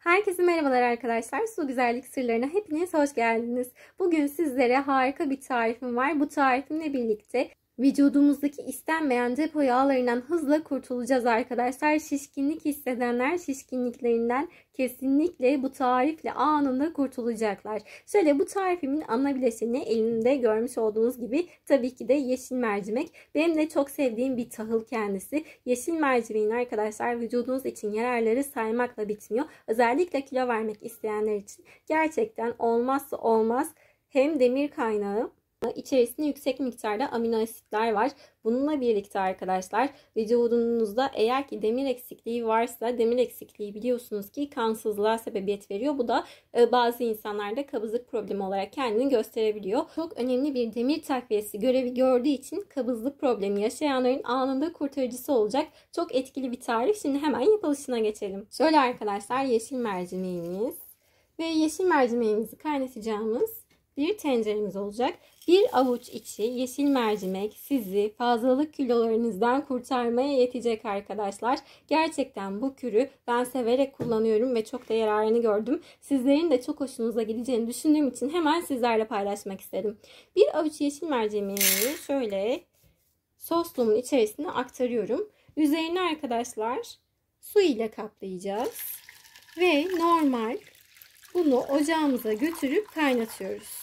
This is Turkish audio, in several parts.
Herkese merhabalar arkadaşlar. Su Güzellik Sırlarına hepiniz hoş geldiniz. Bugün sizlere harika bir tarifim var. Bu tarifimle birlikte vücudumuzdaki istenmeyen depo yağlarından hızla kurtulacağız arkadaşlar. Şişkinlik hissedenler şişkinliklerinden kesinlikle bu tarifle anında kurtulacaklar. Şöyle bu tarifimin ana bileşeni elimde görmüş olduğunuz gibi tabii ki de yeşil mercimek. Benim de çok sevdiğim bir tahıl kendisi. Yeşil mercimeğin arkadaşlar vücudunuz için yararları saymakla bitmiyor. Özellikle kilo vermek isteyenler için gerçekten olmazsa olmaz hem demir kaynağı İçerisinde yüksek miktarda amino asitler var. Bununla birlikte arkadaşlar vücudunuzda eğer ki demir eksikliği varsa demir eksikliği biliyorsunuz ki kansızlığa sebebiyet veriyor. Bu da e, bazı insanlarda kabızlık problemi olarak kendini gösterebiliyor. Çok önemli bir demir takviyesi görevi gördüğü için kabızlık problemi yaşayanların anında kurtarıcısı olacak. Çok etkili bir tarif. Şimdi hemen yapılışına geçelim. Şöyle arkadaşlar yeşil mercimeğimiz ve yeşil mercimeğimizi kaynatacağımız bir tenceremiz olacak. Bir avuç içi yeşil mercimek sizi fazlalık kilolarınızdan kurtarmaya yetecek arkadaşlar. Gerçekten bu kürü ben severek kullanıyorum ve çok da yararını gördüm. Sizlerin de çok hoşunuza gideceğini düşündüğüm için hemen sizlerle paylaşmak istedim. Bir avuç yeşil mercimeği şöyle soslumun içerisine aktarıyorum. Üzerine arkadaşlar su ile kaplayacağız. Ve normal bunu ocağımıza götürüp kaynatıyoruz.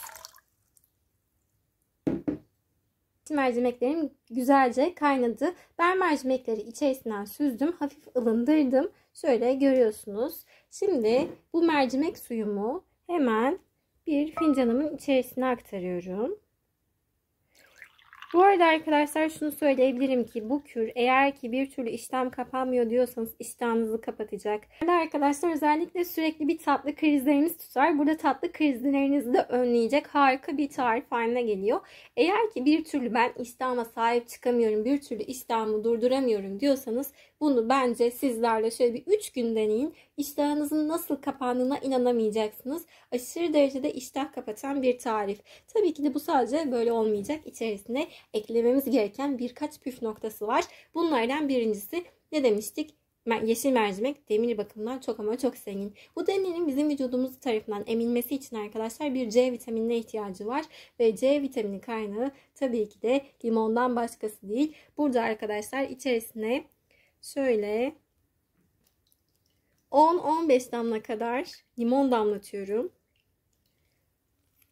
Mercimeklerim güzelce kaynadı. Ben mercimekleri içerisinden süzdüm. Hafif ılındırdım. Şöyle görüyorsunuz. Şimdi bu mercimek suyumu hemen bir fincanımın içerisine aktarıyorum. Bu arada arkadaşlar şunu söyleyebilirim ki bu kür eğer ki bir türlü işlem kapanmıyor diyorsanız iştahınızı kapatacak. Burada arkadaşlar özellikle sürekli bir tatlı krizleriniz tutar. Burada tatlı krizlerinizi de önleyecek harika bir tarif haline geliyor. Eğer ki bir türlü ben iştahıma sahip çıkamıyorum, bir türlü iştahımı durduramıyorum diyorsanız bunu bence sizlerle şöyle bir 3 gün deneyin. İştahınızın nasıl kapandığına inanamayacaksınız. Aşırı derecede iştah kapatan bir tarif. Tabii ki de bu sadece böyle olmayacak. içerisinde eklememiz gereken birkaç püf noktası var. Bunlardan birincisi ne demiştik? Yeşil mercimek demir bakımından çok ama çok zengin. Bu demirin bizim vücudumuz tarafından eminmesi için arkadaşlar bir C vitaminine ihtiyacı var. Ve C vitamini kaynağı tabii ki de limondan başkası değil. Burada arkadaşlar içerisine şöyle 10-15 damla kadar limon damlatıyorum.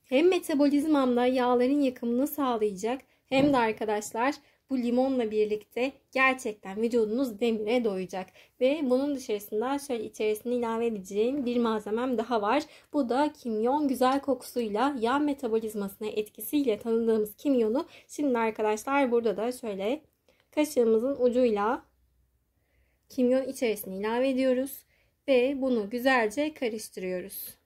Hem metabolizmamda yağların yakımını sağlayacak hem de arkadaşlar bu limonla birlikte gerçekten vücudunuz demire doyacak. Ve bunun dışarısında şöyle içerisine ilave edeceğim bir malzemem daha var. Bu da kimyon güzel kokusuyla yağ metabolizmasına etkisiyle tanıdığımız kimyonu şimdi arkadaşlar burada da şöyle kaşığımızın ucuyla kimyon içerisine ilave ediyoruz ve bunu güzelce karıştırıyoruz.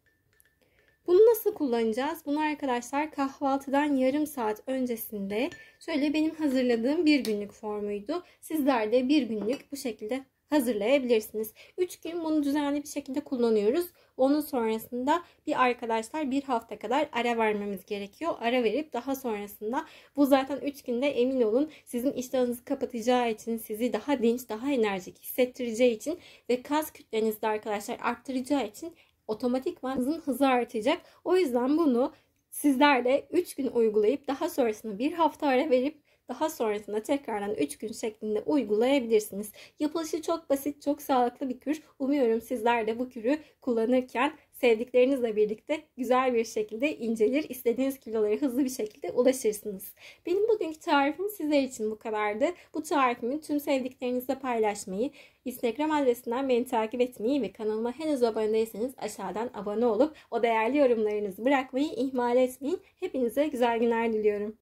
Bunu nasıl kullanacağız? Bunu arkadaşlar kahvaltıdan yarım saat öncesinde şöyle benim hazırladığım bir günlük formuydu. Sizler de bir günlük bu şekilde hazırlayabilirsiniz. 3 gün bunu düzenli bir şekilde kullanıyoruz. Onun sonrasında bir arkadaşlar bir hafta kadar ara vermemiz gerekiyor. Ara verip daha sonrasında bu zaten 3 günde emin olun sizin iştahınızı kapatacağı için sizi daha dinç daha enerjik hissettireceği için ve kas kütlenizde arkadaşlar arttıracağı için otomatikman hızın hızı artacak. O yüzden bunu sizler de 3 gün uygulayıp daha sonrasında bir hafta ara verip daha sonrasında tekrardan 3 gün şeklinde uygulayabilirsiniz. Yapılışı çok basit, çok sağlıklı bir kür. Umuyorum sizler de bu kürü kullanırken sevdiklerinizle birlikte güzel bir şekilde incelir. istediğiniz kilolara hızlı bir şekilde ulaşırsınız. Benim bugünkü tarifim sizler için bu kadardı. Bu tarifimi tüm sevdiklerinizle paylaşmayı, Instagram adresinden beni takip etmeyi ve kanalıma henüz abone değilseniz aşağıdan abone olup o değerli yorumlarınızı bırakmayı ihmal etmeyin. Hepinize güzel günler diliyorum.